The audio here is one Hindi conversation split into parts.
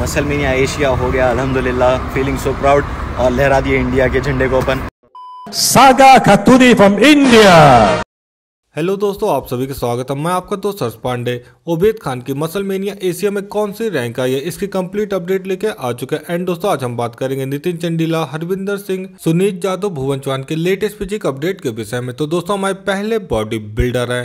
मसल एशिया हो गया अलहमदिल्ला फीलिंग सो प्राउड और लहरा दिए इंडिया के झंडे को अपन Sagar Khaturi from India hello दोस्तों आप सभी का स्वागत है मैं आपका दोस्त हर्ष पांडे ओबेद खान की मसल मेनिया एशिया में कौन सी रैंक आई है इसकी कंप्लीट अपडेट लेके आ चुके हैं एंड दोस्तों आज हम बात करेंगे नितिन चंडीला हरविंदर सिंह सुनीत जादव भुवन चौहान के लेटेस्ट फिजिक अपडेट के विषय में तो दोस्तों हमारे पहले बॉडी बिल्डर है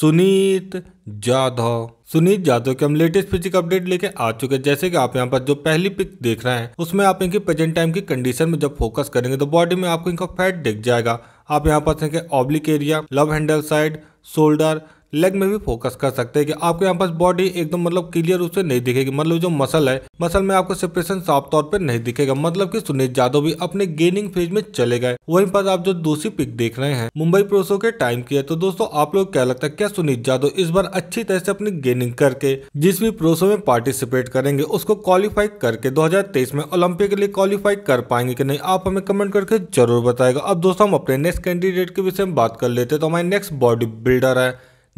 सुनीत जाधव सुनीत जाधव के हम लेटेस्ट फिजिक अपडेट लेके आ चुके हैं जैसे कि आप यहाँ पर जो पहली पिक देख रहे हैं उसमें आप इनकी प्रेजेंट टाइम की कंडीशन में जब फोकस करेंगे तो बॉडी में आपको इनका फैट दिख जाएगा आप यहाँ पर oblique area love handle side shoulder leg में भी फोकस कर सकते हैं कि आपको यहाँ पास बॉडी एकदम मतलब क्लियर से नहीं दिखेगी मतलब जो मसल है मसल में आपको सेपरेशन साफ तौर पर नहीं दिखेगा मतलब की सुनील यादव भी अपने गेनिंग फेज में चले गए वहीं पर आप जो दूसरी पिक देख रहे हैं मुंबई प्रोसो के टाइम की है तो दोस्तों आप लोग क्या लगता है क्या सुनील यादव इस बार अच्छी तरह से अपनी गेनिंग करके जिस भी प्रोसो में पार्टिसिपेट करेंगे उसको क्वालिफाई करके दो में ओलंपिक के लिए क्वालिफाई कर पाएंगे की नहीं आप हमें कमेंट करके जरूर बताएगा अब दोस्तों हम अपने नेक्स्ट कैंडिडेट के विषय में बात कर लेते हैं तो हमारे नेक्स्ट बॉडी बिल्डर है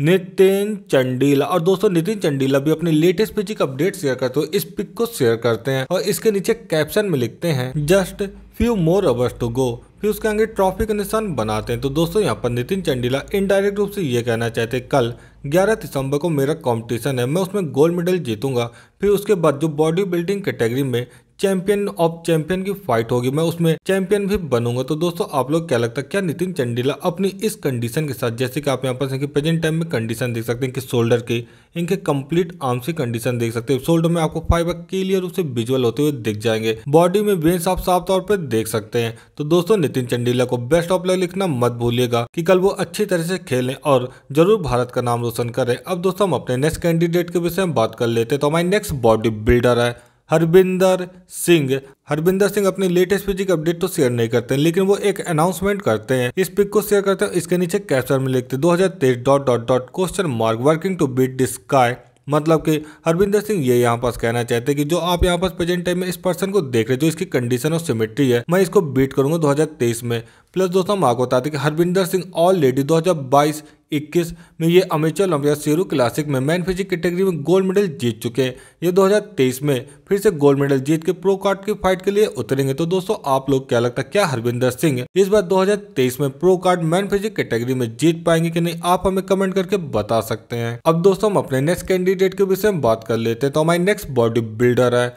नितिन चंडीला और दोस्तों नितिन चंडीला भी अपनी लेटेस्ट पिचिक अपडेट शेयर करते हुए तो इस पिक को शेयर करते हैं और इसके नीचे कैप्शन में लिखते हैं just few more hours to go फिर उसके आगे ट्रॉफी का निशान बनाते हैं तो दोस्तों यहाँ पर नितिन चंडीला इनडायरेक्ट रूप से ये कहना चाहते हैं कल 11 दिसंबर को मेरा कंपटीशन है मैं उसमें गोल्ड मेडल जीतूंगा फिर उसके बाद जो बॉडी बिल्डिंग कैटेगरी में चैंपियन ऑफ चैंपियन की फाइट होगी मैं उसमें चैंपियन भी बनूंगा तो दोस्तों आप लोग क्या लगता है क्या नितिन चंडीला अपनी इस कंडीशन के साथ जैसे कि आप यहाँ पर प्रेजेंट टाइम में कंडीशन देख सकते हैं कि शोल्डर की इनके कंप्लीट आर्म्स की कंडीशन देख सकते हैं शोल्डर में आपको फाइबर क्लियर रूप से विजुअल होते हुए दिख जाएंगे बॉडी में वेन्स आप साफ तौर पर देख सकते हैं तो दोस्तों नितिन चंडीला को बेस्ट ऑफ लक लिखना मत भूलिएगा की कल वो अच्छी तरह से खेले और जरूर भारत का नाम रोशन करें अब दोस्तों हम अपने नेक्स्ट कैंडिडेट के विषय में बात कर लेते हैं तो हमारी नेक्स्ट बॉडी बिल्डर है हरबिंदर सिंह हरबिंदर सिंह अपनी लेटेस्ट फिजिक अपडेट तो शेयर नहीं करते हैं लेकिन वो एक अनाउंसमेंट करते हैं इस पिक को शेयर करते हैं इसके नीचे कैप्चर में लिखते हैं दो dot dot dot question mark working to beat this sky मतलब कि हरविंदर सिंह ये यहाँ पास कहना चाहते हैं कि जो आप यहाँ पास प्रेजेंट टाइम में इस पर्सन को देख रहे जो इसकी कंडीशन और सिमेट्री है मैं इसको बीट करूंगा 2023 में प्लस दोस्तों हम आपको बताते हैं कि हरविंदर सिंह लेडी 2022-21 में ये अमेचर ओलंपिया सीरू क्लासिक में मैन फिजिक कैटेगरी में गोल्ड मेडल जीत चुके हैं ये 2023 में फिर से गोल्ड मेडल जीत के प्रो कार्ड की फाइट के लिए उतरेंगे तो दोस्तों आप लोग क्या लगता है क्या हरविंदर सिंह इस बार 2023 में pro card man physique category में जीत पाएंगे कि नहीं आप हमें कमेंट करके बता सकते हैं अब दोस्तों हम अपने नेक्स्ट कैंडिडेट के विषय में बात कर लेते हैं तो हमारी नेक्स्ट बॉडी बिल्डर है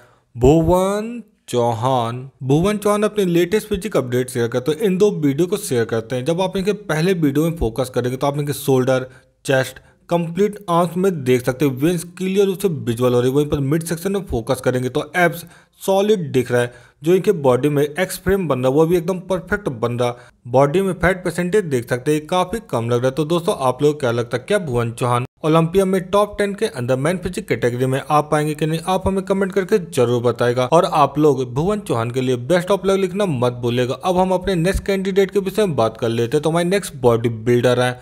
भुवन चौहान भुवन चौहान अपने लेटेस्ट फिजिक अपडेट शेयर करते हैं इन दो वीडियो को शेयर करते हैं जब आप इनके पहले वीडियो में फोकस करेंगे तो आप इनके शोल्डर चेस्ट कंप्लीट आर्म्स में देख सकते हैं विंस क्लियर रूप से विजुअल हो रही है वहीं पर मिड सेक्शन में फोकस करेंगे तो एब्स सॉलिड दिख रहा है जो इनके बॉडी में एक्स फ्रेम बन रहा है वो भी एकदम परफेक्ट बन रहा बॉडी में फैट परसेंटेज देख सकते हैं काफी कम लग रहा है तो दोस्तों आप लोग क्या लगता है क्या भुवन चौहान ओलंपिया में टॉप टेन के अंदर मैन फिजिक कैटेगरी में आ पाएंगे कि नहीं आप हमें कमेंट करके जरूर बताएगा और आप लोग भुवन चौहान के लिए बेस्ट ऑफ लग लिखना मत भूलेगा अब हम अपने नेक्स्ट कैंडिडेट के विषय में बात कर लेते हैं तो हमारे नेक्स्ट बॉडी बिल्डर हैं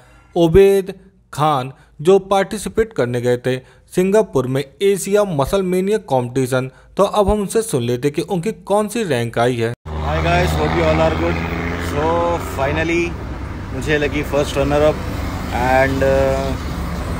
ओबेद खान जो पार्टिसिपेट करने गए थे सिंगापुर में एशिया मसल मेनिया कॉम्पिटिशन तो अब हम उनसे सुन लेते कि उनकी कौन सी रैंक आई है मुझे लगी first runner up and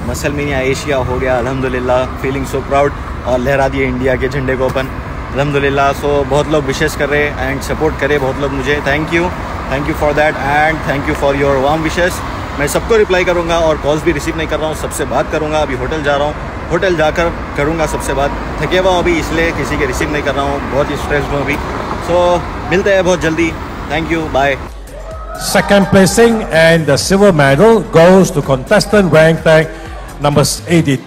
muscle Asia हो गया अलहमदिल्ला फीलिंग सो प्राउड और लहरा दिए इंडिया के झंडे को अपन अलहमदिल्ला सो बहुत लोग विशेष कर रहे एंड सपोर्ट करे बहुत लोग मुझे thank you thank you for that and thank you for your warm wishes मैं सबको रिप्लाई करूँगा और कॉल्स भी रिसीव नहीं कर रहा हूँ सबसे बात करूँगा अभी होटल जा रहा हूँ होटल जाकर करूँगा सबसे बात थके हुआ अभी इसलिए किसी के रिसीव नहीं कर रहा हूँ बहुत ही स्ट्रेस्ड हूँ अभी सो so, मिलते हैं बहुत जल्दी thank you bye Second placing and the silver medal goes to contestant Wang Tang number 82,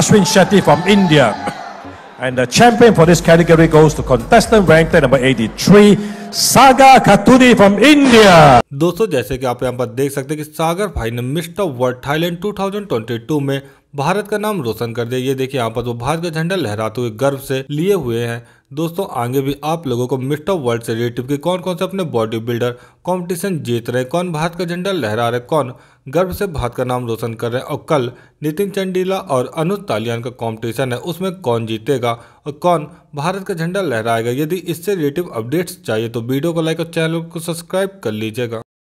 Ashwin Shetty from India. And the champion for this category goes to contestant ranked number 83, Sagar Khaturi from India. दोस्तों जैसे कि आप यहाँ पर देख सकते हैं कि सागर भाई ने मिस्टर वर्ल्ड थाईलैंड 2022 में भारत का नाम रोशन कर दे ये देखिए यहाँ पर वो तो भारत का झंडा लहराते हुए गर्व से लिए हुए हैं दोस्तों आगे भी आप लोगों को मिस्टर वर्ल्ड से रिलेटिव के कौन कौन से अपने बॉडी बिल्डर कॉम्पिटिशन जीत रहे कौन भारत का झंडा लहरा रहे कौन गर्व से भारत का नाम रोशन कर रहे हैं और कल नितिन चंडीला और अनुज तालियान का कॉम्पिटिशन है उसमें कौन जीतेगा और कौन भारत का झंडा लहराएगा यदि इससे रिलेटिव अपडेट्स चाहिए तो वीडियो को लाइक और चैनल को सब्सक्राइब कर लीजिएगा